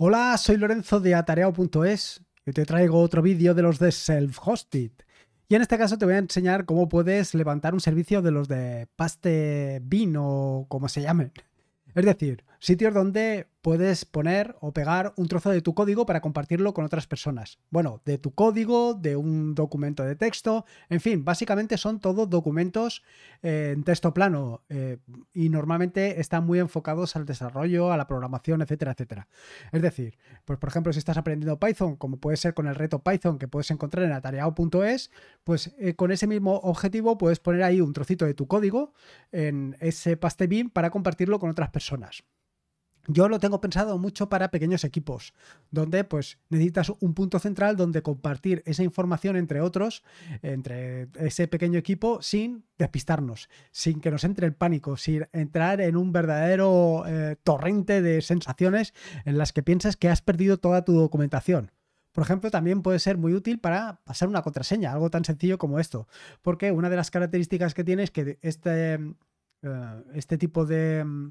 Hola, soy Lorenzo de atareado.es y te traigo otro vídeo de los de Self-Hosted. Y en este caso te voy a enseñar cómo puedes levantar un servicio de los de Paste vino, o como se llamen. Es decir, sitios donde puedes poner o pegar un trozo de tu código para compartirlo con otras personas. Bueno, de tu código, de un documento de texto, en fin, básicamente son todos documentos eh, en texto plano eh, y normalmente están muy enfocados al desarrollo, a la programación, etcétera, etcétera. Es decir, pues por ejemplo, si estás aprendiendo Python, como puede ser con el reto Python que puedes encontrar en atareado.es, pues eh, con ese mismo objetivo puedes poner ahí un trocito de tu código en ese paste bin para compartirlo con otras personas. Yo lo tengo pensado mucho para pequeños equipos, donde pues necesitas un punto central donde compartir esa información entre otros, entre ese pequeño equipo, sin despistarnos, sin que nos entre el pánico, sin entrar en un verdadero eh, torrente de sensaciones en las que piensas que has perdido toda tu documentación. Por ejemplo, también puede ser muy útil para pasar una contraseña, algo tan sencillo como esto, porque una de las características que tiene es que este, eh, este tipo de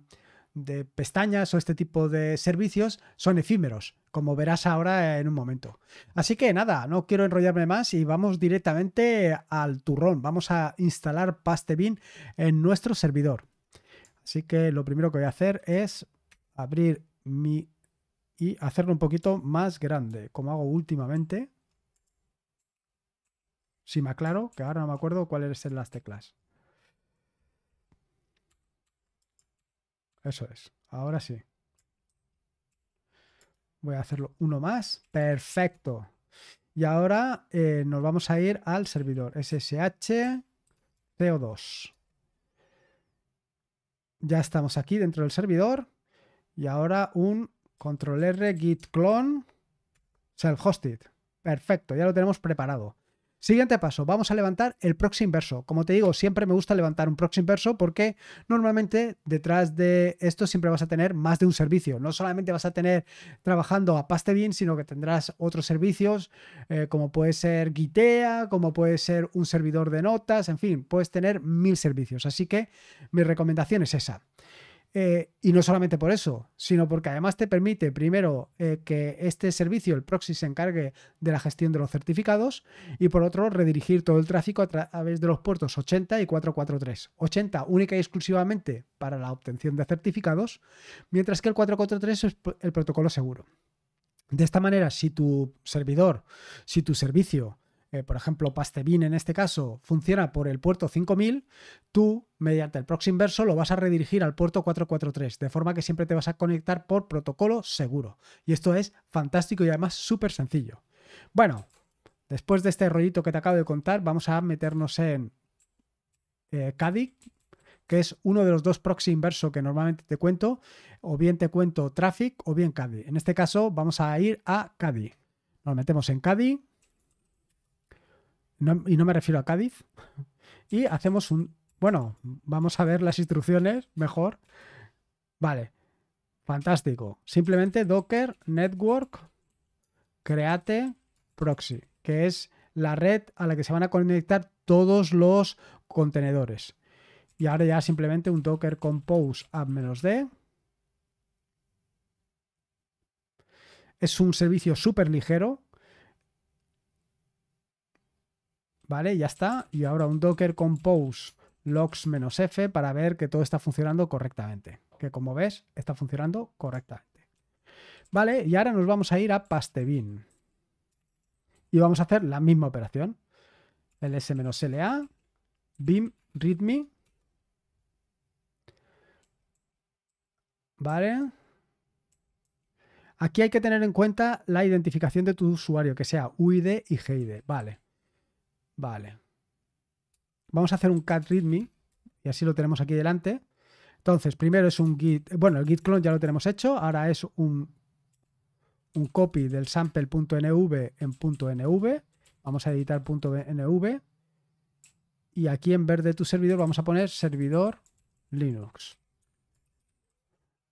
de pestañas o este tipo de servicios son efímeros, como verás ahora en un momento. Así que nada, no quiero enrollarme más y vamos directamente al turrón. Vamos a instalar Pastebin en nuestro servidor. Así que lo primero que voy a hacer es abrir mi y hacerlo un poquito más grande, como hago últimamente. Si me aclaro, que ahora no me acuerdo cuáles son las teclas. Eso es. Ahora sí. Voy a hacerlo uno más. Perfecto. Y ahora eh, nos vamos a ir al servidor SSH CO2. Ya estamos aquí dentro del servidor. Y ahora un control R git clone self-hosted. Perfecto, ya lo tenemos preparado. Siguiente paso, vamos a levantar el proxy inverso. Como te digo, siempre me gusta levantar un proxy inverso porque normalmente detrás de esto siempre vas a tener más de un servicio. No solamente vas a tener trabajando a Pastebin, sino que tendrás otros servicios eh, como puede ser Gitea, como puede ser un servidor de notas, en fin, puedes tener mil servicios. Así que mi recomendación es esa. Eh, y no solamente por eso, sino porque además te permite, primero, eh, que este servicio, el proxy, se encargue de la gestión de los certificados y por otro, redirigir todo el tráfico a, a través de los puertos 80 y 443. 80 única y exclusivamente para la obtención de certificados, mientras que el 443 es el protocolo seguro. De esta manera, si tu servidor, si tu servicio por ejemplo Pastebin en este caso, funciona por el puerto 5000, tú mediante el proxy inverso lo vas a redirigir al puerto 443, de forma que siempre te vas a conectar por protocolo seguro. Y esto es fantástico y además súper sencillo. Bueno, después de este rollito que te acabo de contar, vamos a meternos en eh, Cadi que es uno de los dos proxy inverso que normalmente te cuento, o bien te cuento Traffic o bien Cadi. En este caso vamos a ir a Cadi. Nos metemos en Cadi y no me refiero a Cádiz, y hacemos un... Bueno, vamos a ver las instrucciones mejor. Vale, fantástico. Simplemente docker network create proxy, que es la red a la que se van a conectar todos los contenedores. Y ahora ya simplemente un docker compose app-d. Es un servicio súper ligero, ¿vale? Ya está. Y ahora un docker compose logs-f para ver que todo está funcionando correctamente. Que como ves, está funcionando correctamente. Vale, y ahora nos vamos a ir a Pastebin. Y vamos a hacer la misma operación. ls-la, bim readme. Vale. Aquí hay que tener en cuenta la identificación de tu usuario, que sea UID y GID. Vale. Vale. Vamos a hacer un cat readme y así lo tenemos aquí delante. Entonces, primero es un git, bueno, el git clone ya lo tenemos hecho, ahora es un, un copy del sample.nv en .nv. Vamos a editar .nv y aquí en verde tu servidor vamos a poner servidor Linux.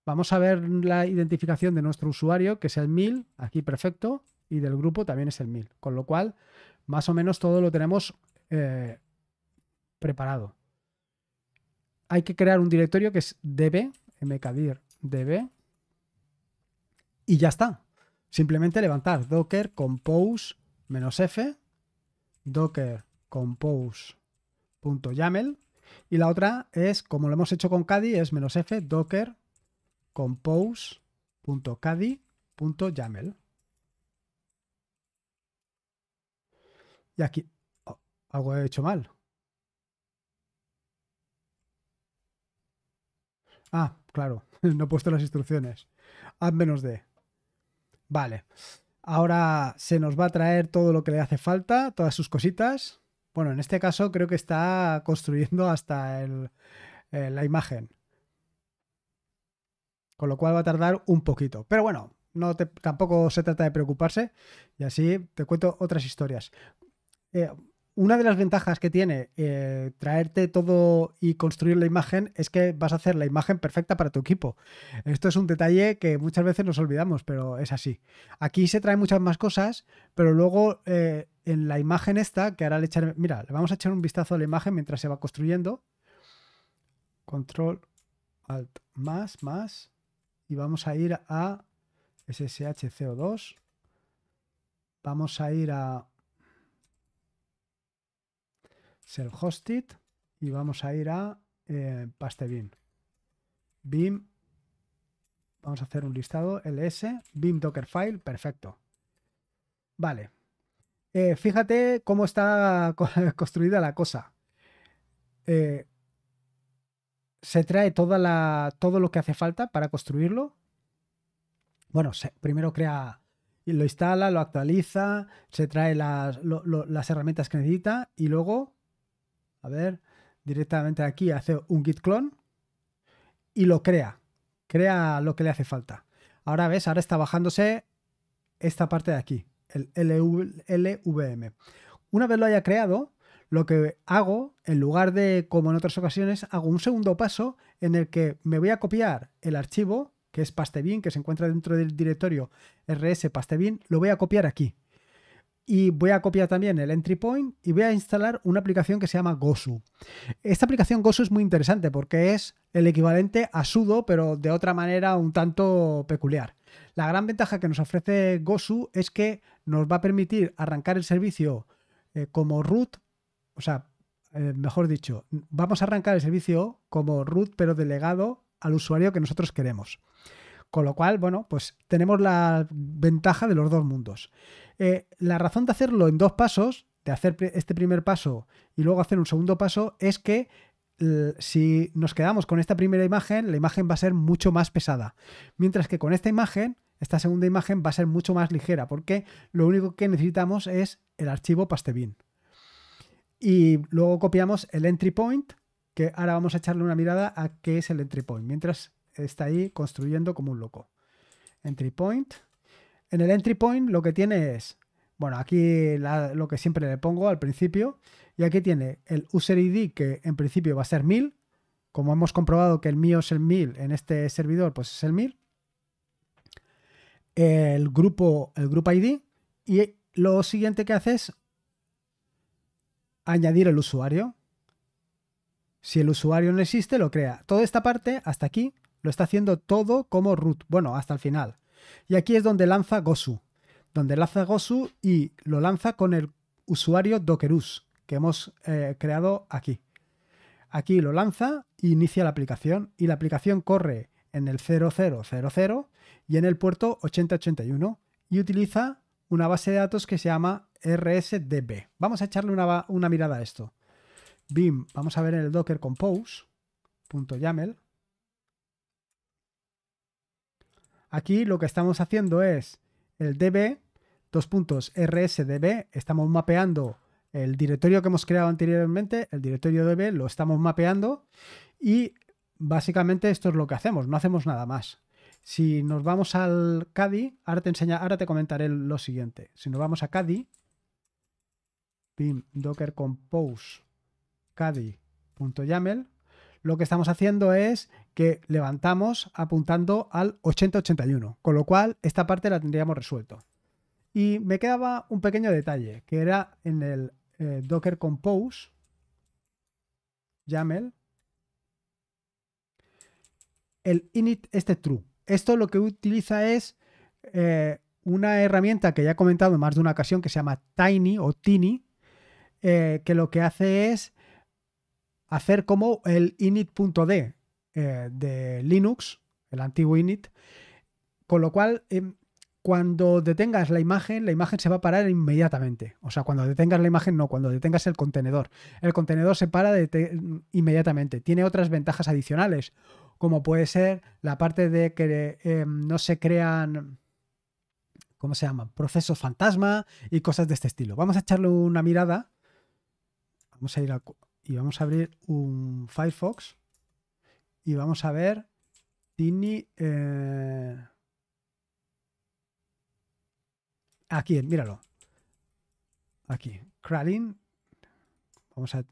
Vamos a ver la identificación de nuestro usuario, que es el 1000, aquí perfecto, y del grupo también es el 1000, con lo cual más o menos todo lo tenemos eh, preparado. Hay que crear un directorio que es db, mkdir db, y ya está. Simplemente levantar docker compose f, docker compose.yaml, y la otra es, como lo hemos hecho con caddy, es menos f docker yamel. Y aquí, oh, algo he hecho mal. Ah, claro, no he puesto las instrucciones. Haz menos de. Vale. Ahora se nos va a traer todo lo que le hace falta, todas sus cositas. Bueno, en este caso creo que está construyendo hasta eh, la imagen. Con lo cual va a tardar un poquito. Pero bueno, no tampoco se trata de preocuparse. Y así te cuento otras historias. Eh, una de las ventajas que tiene eh, traerte todo y construir la imagen es que vas a hacer la imagen perfecta para tu equipo. Esto es un detalle que muchas veces nos olvidamos, pero es así. Aquí se traen muchas más cosas, pero luego eh, en la imagen esta, que ahora le echar, mira, le vamos a echar un vistazo a la imagen mientras se va construyendo. Control, Alt, más, más. Y vamos a ir a SSH CO2. Vamos a ir a self-hosted y vamos a ir a eh, pastebin. BIM, vamos a hacer un listado ls, BIM Dockerfile, perfecto. Vale. Eh, fíjate cómo está construida la cosa. Eh, se trae toda la, todo lo que hace falta para construirlo. Bueno, se, primero crea, y lo instala, lo actualiza, se trae las, las herramientas que necesita y luego a ver, directamente aquí hace un git clone y lo crea, crea lo que le hace falta. Ahora ves, ahora está bajándose esta parte de aquí, el LVM. Una vez lo haya creado, lo que hago, en lugar de como en otras ocasiones, hago un segundo paso en el que me voy a copiar el archivo, que es pastebin, que se encuentra dentro del directorio rs pastebin, lo voy a copiar aquí y voy a copiar también el entry point y voy a instalar una aplicación que se llama Gosu. Esta aplicación Gosu es muy interesante porque es el equivalente a sudo, pero de otra manera un tanto peculiar. La gran ventaja que nos ofrece Gosu es que nos va a permitir arrancar el servicio eh, como root, o sea, eh, mejor dicho, vamos a arrancar el servicio como root pero delegado al usuario que nosotros queremos. Con lo cual, bueno, pues tenemos la ventaja de los dos mundos. Eh, la razón de hacerlo en dos pasos, de hacer este primer paso y luego hacer un segundo paso, es que si nos quedamos con esta primera imagen, la imagen va a ser mucho más pesada. Mientras que con esta imagen, esta segunda imagen va a ser mucho más ligera, porque lo único que necesitamos es el archivo pastebin. Y luego copiamos el entry point, que ahora vamos a echarle una mirada a qué es el entry point. Mientras está ahí construyendo como un loco. Entry point. En el entry point lo que tiene es, bueno, aquí lo que siempre le pongo al principio, y aquí tiene el user ID que en principio va a ser 1000. Como hemos comprobado que el mío es el 1000, en este servidor pues es el 1000. El grupo, el grupo ID. Y lo siguiente que hace es añadir el usuario. Si el usuario no existe, lo crea. Toda esta parte, hasta aquí, lo está haciendo todo como root, bueno, hasta el final. Y aquí es donde lanza Gosu, donde lanza Gosu y lo lanza con el usuario Dockerus que hemos eh, creado aquí. Aquí lo lanza, inicia la aplicación y la aplicación corre en el 0000 y en el puerto 8081 y utiliza una base de datos que se llama RSDB. Vamos a echarle una, una mirada a esto. BIM, vamos a ver en el docker compose.yaml Aquí lo que estamos haciendo es el db, dos puntos, rsdb, estamos mapeando el directorio que hemos creado anteriormente, el directorio db, lo estamos mapeando y básicamente esto es lo que hacemos, no hacemos nada más. Si nos vamos al CADI, ahora te enseña, ahora te comentaré lo siguiente. Si nos vamos a CADI, pin docker compose cadi.yaml, lo que estamos haciendo es que levantamos apuntando al 8081. con lo cual esta parte la tendríamos resuelto. Y me quedaba un pequeño detalle, que era en el eh, Docker Compose, YAML, el init este true. Esto lo que utiliza es eh, una herramienta que ya he comentado en más de una ocasión que se llama Tiny o Tiny, eh, que lo que hace es hacer como el init.d, eh, de Linux, el antiguo init, con lo cual eh, cuando detengas la imagen, la imagen se va a parar inmediatamente. O sea, cuando detengas la imagen, no, cuando detengas el contenedor. El contenedor se para inmediatamente. Tiene otras ventajas adicionales, como puede ser la parte de que eh, no se crean, ¿cómo se llama? Procesos fantasma y cosas de este estilo. Vamos a echarle una mirada. Vamos a ir y vamos a abrir un Firefox. Y vamos a ver. Tini. Eh... Aquí, míralo. Aquí. Kralin. Vamos a.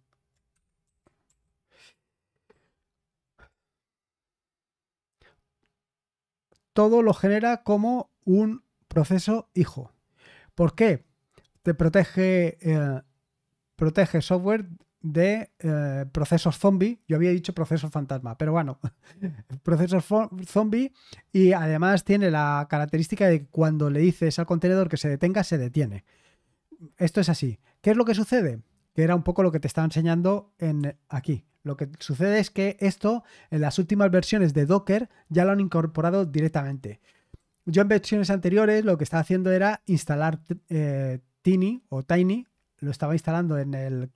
Todo lo genera como un proceso hijo. ¿Por qué? Te protege. Eh, protege software de eh, procesos zombie. Yo había dicho procesos fantasma, pero bueno, procesos zombie. Y además tiene la característica de que cuando le dices al contenedor que se detenga, se detiene. Esto es así. ¿Qué es lo que sucede? Que era un poco lo que te estaba enseñando en, aquí. Lo que sucede es que esto en las últimas versiones de Docker ya lo han incorporado directamente. Yo en versiones anteriores lo que estaba haciendo era instalar eh, Tiny o Tiny lo estaba instalando en,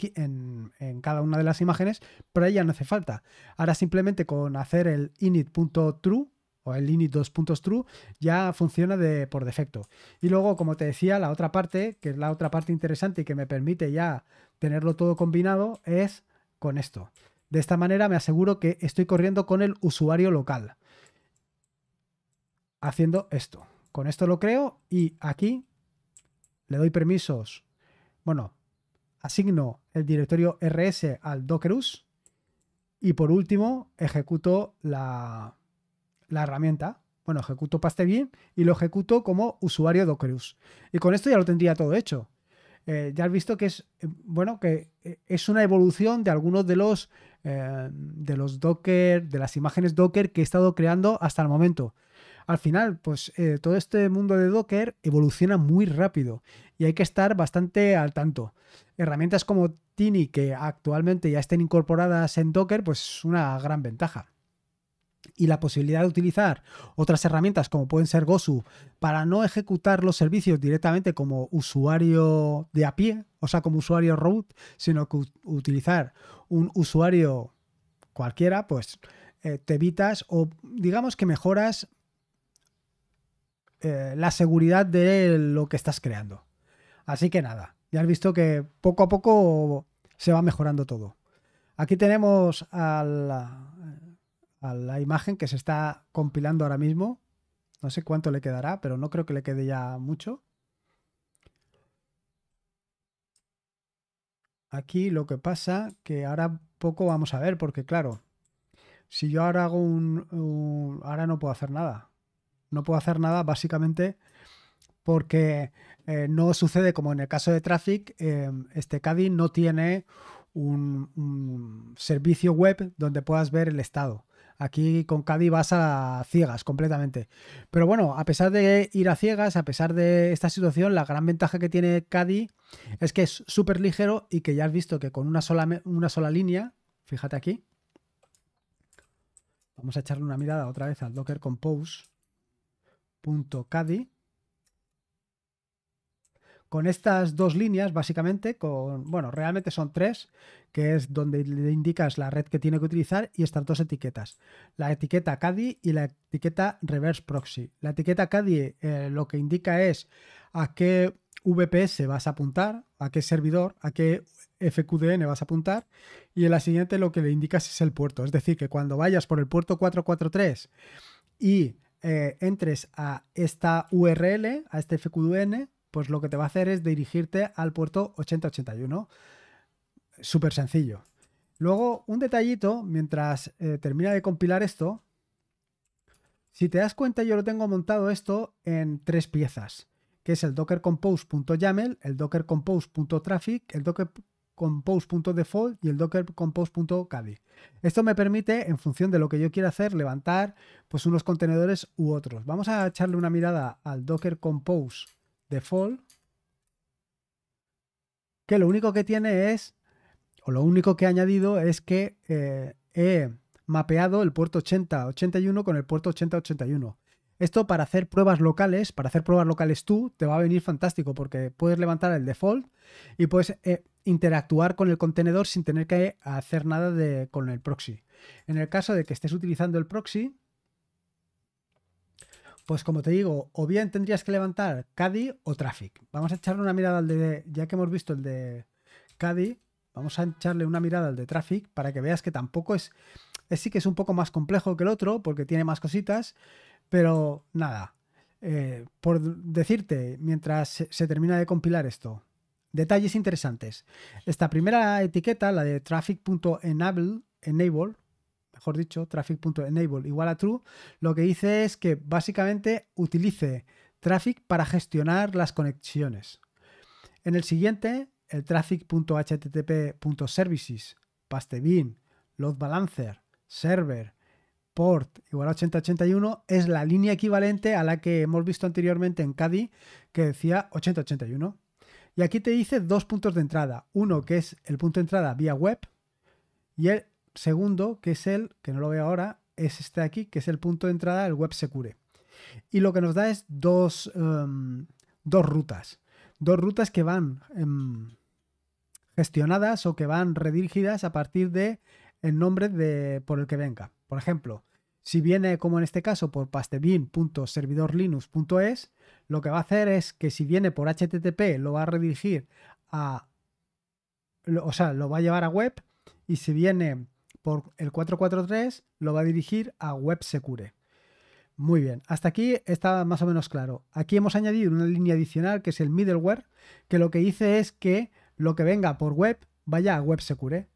cada una de las imágenes, pero ahí ya no hace falta. Ahora simplemente con hacer el init.true o el init 2.true ya funciona de, por defecto. Y luego, como te decía, la otra parte, que es la otra parte interesante y que me permite ya tenerlo todo combinado, es con esto. De esta manera me aseguro que estoy corriendo con el usuario local. Haciendo esto. Con esto lo creo y aquí le doy permisos. Bueno, asigno el directorio rs al dockerus y por último ejecuto la, herramienta. Bueno, ejecuto PasteBin y lo ejecuto como usuario dockerus. Y con esto ya lo tendría todo hecho. Eh, ya has visto que es eh, bueno que eh, es una evolución de algunos de los de los Docker, de las imágenes Docker que he estado creando hasta el momento. Al final, pues todo este mundo de Docker evoluciona muy rápido y hay que estar bastante al tanto. Herramientas como Tini, que actualmente ya estén incorporadas en Docker, pues es una gran ventaja. Y la posibilidad de utilizar otras herramientas como pueden ser Gosu para no ejecutar los servicios directamente como usuario de a pie, o sea, como usuario root, sino que utilizar un usuario cualquiera, pues eh, te evitas o digamos que mejoras eh, la seguridad de lo que estás creando. Así que nada, ya has visto que poco a poco se va mejorando todo. Aquí tenemos eh, a la, imagen que se está compilando ahora mismo. No sé cuánto le quedará, pero no creo que le quede ya mucho. Aquí lo que pasa que ahora poco vamos a ver, porque claro, si yo ahora hago un, ahora no puedo hacer nada. No puedo hacer nada básicamente porque eh, no sucede como en el caso de Traffic, eh, este Caddy no tiene un, servicio web donde puedas ver el estado. Aquí con Caddy vas a ciegas completamente. Pero bueno, a pesar de ir a ciegas, a pesar de esta situación, la gran ventaja que tiene Caddy es que es súper ligero y que ya has visto que con una sola, una sola línea, fíjate aquí, vamos a echarle una mirada otra vez al docker compose.caddy con estas dos líneas, básicamente, con, bueno, realmente son tres, que es donde le indicas la red que tiene que utilizar y estas dos etiquetas, la etiqueta CADI y la etiqueta Reverse Proxy. La etiqueta CADI eh, lo que indica es a qué VPS vas a apuntar, a qué servidor, a qué FQDN vas a apuntar, y en la siguiente lo que le indicas es el puerto, es decir, que cuando vayas por el puerto 443 y eh, entres a esta URL, a este FQDN, pues lo que te va a hacer es dirigirte al puerto 8081. Súper sencillo. Luego, un detallito, mientras eh, termina de compilar esto, si te das cuenta yo lo tengo montado esto en tres piezas, que es el docker-compose.yaml, el dockercompose.traffic, el docker-compose.default y el docker DockerCompose.caddy. Esto me permite, en función de lo que yo quiera hacer, levantar pues unos contenedores u otros. Vamos a echarle una mirada al docker-compose default, que lo único que tiene es, o lo único que he añadido es que eh, he mapeado el puerto 8081 con el puerto 8081. Esto para hacer pruebas locales, para hacer pruebas locales tú, te va a venir fantástico porque puedes levantar el default y puedes eh, interactuar con el contenedor sin tener que hacer nada con el proxy. En el caso de que estés utilizando el proxy, pues como te digo, o bien tendrías que levantar Cadi o Traffic. Vamos a echarle una mirada al de, ya que hemos visto el de Cadi, vamos a echarle una mirada al de Traffic para que veas que tampoco es, es sí que es un poco más complejo que el otro porque tiene más cositas, pero nada, eh, por decirte, mientras se, se termina de compilar esto, detalles interesantes. Esta primera etiqueta, la de traffic.enable, enable, mejor dicho, traffic.enable igual a true, lo que dice es que básicamente utilice traffic para gestionar las conexiones. En el siguiente, el traffic.http.services, pastebin, load balancer, server, port igual a 8081 es la línea equivalente a la que hemos visto anteriormente en CADI que decía 8081. Y aquí te dice dos puntos de entrada. Uno que es el punto de entrada vía web y el segundo, que es el, que no lo veo ahora, es este de aquí, que es el punto de entrada del web secure. Y lo que nos da es dos, em, rutas. Dos rutas que van em, gestionadas o que van redirigidas a partir de nombre de, por el que venga. Por ejemplo, si viene como en este caso por pastebin.servidorlinux.es, lo que va a hacer es que si viene por HTTP lo va a redirigir a, o sea, lo va a llevar a web y si viene por el 443 lo va a dirigir a secure Muy bien, hasta aquí está más o menos claro. Aquí hemos añadido una línea adicional que es el middleware, que lo que dice es que lo que venga por web vaya a WebSecure.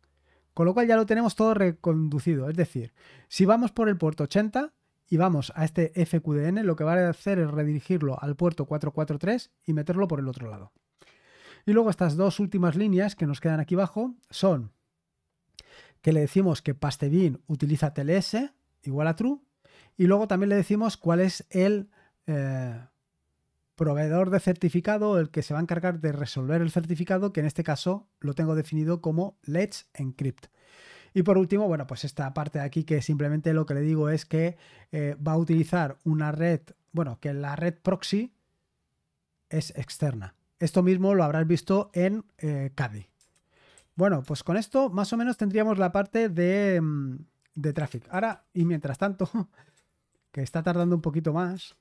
Con lo cual ya lo tenemos todo reconducido. Es decir, si vamos por el puerto 80 y vamos a este FQDN, lo que va a hacer es redirigirlo al puerto 443 y meterlo por el otro lado. Y luego estas dos últimas líneas que nos quedan aquí abajo son que le decimos que pastebin utiliza TLS igual a true y luego también le decimos cuál es el eh, proveedor de certificado, el que se va a encargar de resolver el certificado, que en este caso lo tengo definido como Let's Encrypt. Y por último, bueno, pues esta parte de aquí que simplemente lo que le digo es que eh, va a utilizar una red, bueno, que la red proxy es externa. Esto mismo lo habrás visto en eh, CADI. Bueno, pues con esto más o menos tendríamos la parte de, mm, de tráfico. Ahora, y mientras tanto, que está tardando un poquito más,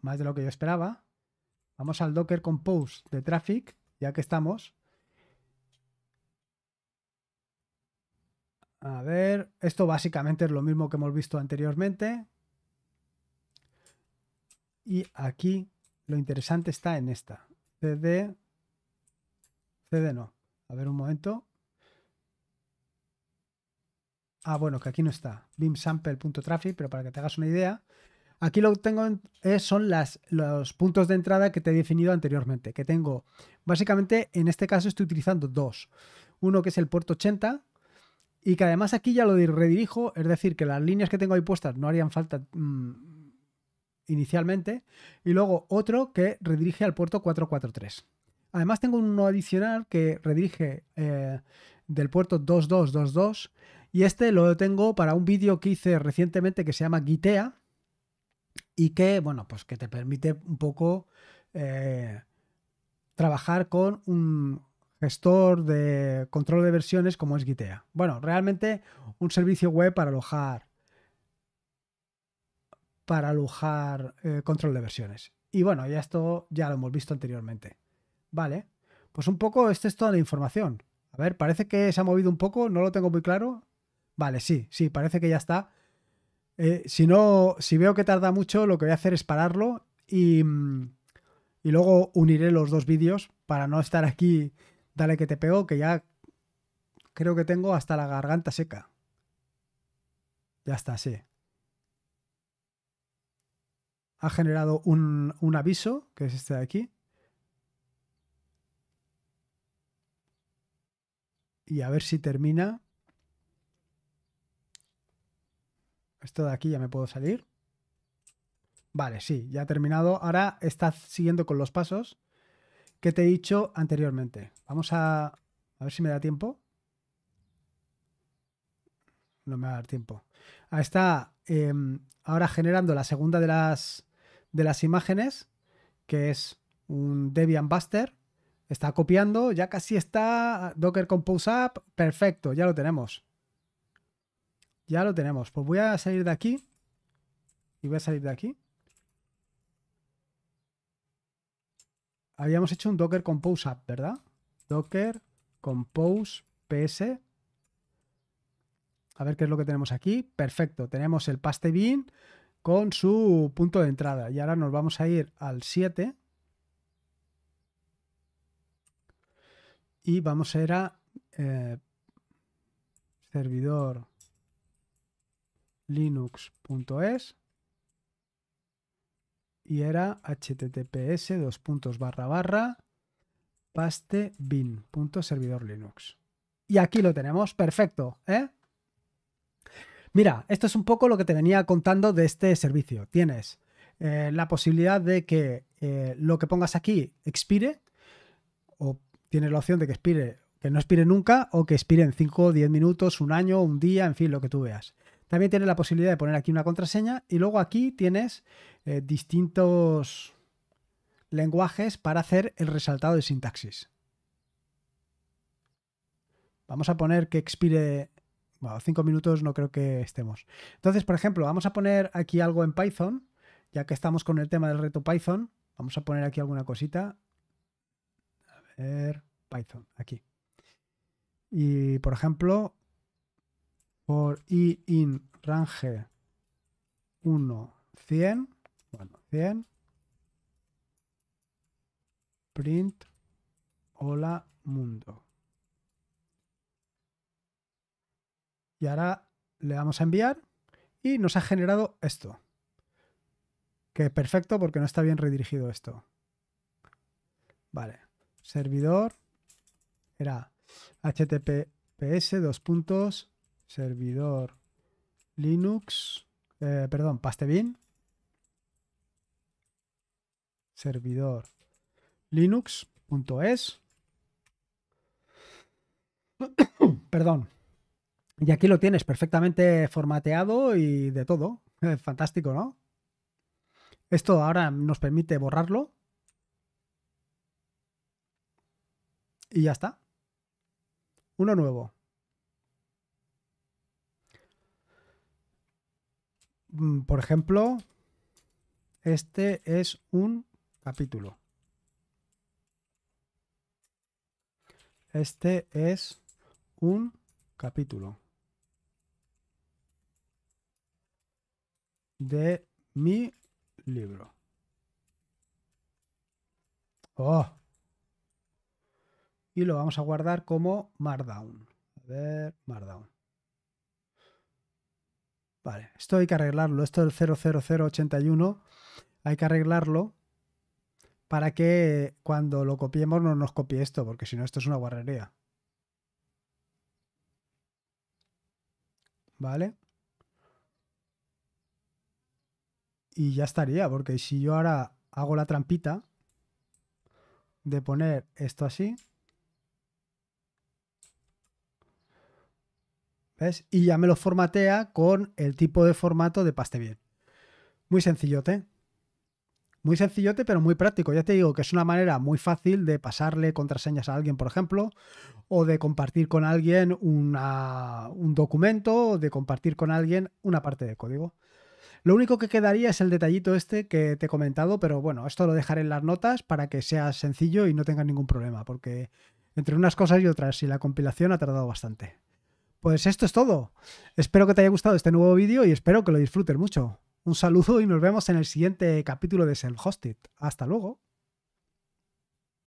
más de lo que yo esperaba, vamos al Docker Compose de Traffic, ya que estamos. A ver, esto básicamente es lo mismo que hemos visto anteriormente. Y aquí lo interesante está en esta. CD. CD no. A ver un momento. Ah, bueno, que aquí no está. BeamSample.traffic, pero para que te hagas una idea. Aquí lo que tengo eh, son los puntos de entrada que te he definido anteriormente, que tengo, básicamente en este caso estoy utilizando dos. Uno que es el puerto 80 y que además aquí ya lo redirijo, es decir, que las líneas que tengo ahí puestas no harían falta mm, inicialmente. Y luego otro que redirige al puerto 443. Además tengo uno adicional que redirige eh, del puerto 2222 y este lo tengo para un vídeo que hice recientemente que se llama Gitea y que, bueno, pues que te permite un poco eh, trabajar con un gestor de control de versiones como es Gitea. Bueno, realmente un servicio web para alojar para alojar eh, control de versiones. Y bueno, ya esto ya lo hemos visto anteriormente. Vale. Pues un poco, esta es toda la información. A ver, parece que se ha movido un poco, no lo tengo muy claro. Vale, sí, sí, parece que ya está. Eh, si no, si veo que tarda mucho, lo que voy a hacer es pararlo mm, y, luego uniré los dos vídeos para no estar aquí, dale que te pego, que ya creo que tengo hasta la garganta seca. Ya está, sí. Ha generado un, un aviso, que es este de aquí. y a ver si termina. Esto de aquí ya me puedo salir. Vale, sí, ya ha terminado. Ahora está siguiendo con los pasos que te he dicho anteriormente. Vamos a, ver si me da tiempo. No me va a dar tiempo. Ahí está em, ahora generando la segunda de las, de las imágenes, que es un Debian Buster Está copiando, ya casi está Docker Compose up, Perfecto, ya lo tenemos. Ya lo tenemos. Pues voy a salir de aquí. Y voy a salir de aquí. Habíamos hecho un Docker Compose up, ¿verdad? Docker Compose PS. A ver qué es lo que tenemos aquí. Perfecto, tenemos el paste bin con su punto de entrada. Y ahora nos vamos a ir al 7 y vamos a ir a eh, servidor linux.es y era https dos puntos barra barra paste bin linux y aquí lo tenemos perfecto ¿eh? mira esto es un poco lo que te venía contando de este servicio tienes eh, la posibilidad de que eh, lo que pongas aquí expire o tienes la opción de que expire, que no expire nunca o que expire en 5, 10 minutos, un año, un día, en fin, lo que tú veas. También tienes la posibilidad de poner aquí una contraseña y luego aquí tienes eh, distintos lenguajes para hacer el resaltado de sintaxis. Vamos a poner que expire bueno, 5 minutos no creo que estemos. Entonces, por ejemplo, vamos a poner aquí algo en Python, ya que estamos con el tema del reto Python. Vamos a poner aquí alguna cosita. Python, aquí. Y por ejemplo, por i in range 1, 100, bueno, 100, print, hola, mundo. Y ahora le vamos a enviar y nos ha generado esto. Que perfecto porque no está bien redirigido esto. Vale servidor era https dos puntos servidor linux eh, perdón perdón pastebin servidor linux.es perdón y aquí lo tienes perfectamente formateado y de todo fantástico no esto ahora nos permite borrarlo Y ya está. Uno nuevo. Mm, por ejemplo, este es un capítulo. Este es un capítulo de mi libro. Oh y lo vamos a guardar como Markdown. A ver, Markdown. Vale, esto hay que arreglarlo. Esto del 00081 hay que arreglarlo para que cuando lo copiemos no nos copie esto, porque si no esto es una guarrería. ¿Vale? Y ya estaría, porque si yo ahora hago la trampita de poner esto así, Y ya me lo formatea con el tipo de formato de paste bien. Muy sencillote. Muy sencillote, pero muy práctico. Ya te digo que es una manera muy fácil de pasarle contraseñas a alguien, por ejemplo, o de compartir con alguien un documento, o de compartir con alguien una parte de código. Lo único que quedaría es el detallito este que te he comentado, pero bueno, esto lo dejaré en las notas para que sea sencillo y no tenga ningún problema, porque entre unas cosas y otras, y la compilación ha tardado bastante. Pues esto es todo. Espero que te haya gustado este nuevo vídeo y espero que lo disfrutes mucho. Un saludo y nos vemos en el siguiente capítulo de Self-Hosted. Hasta luego.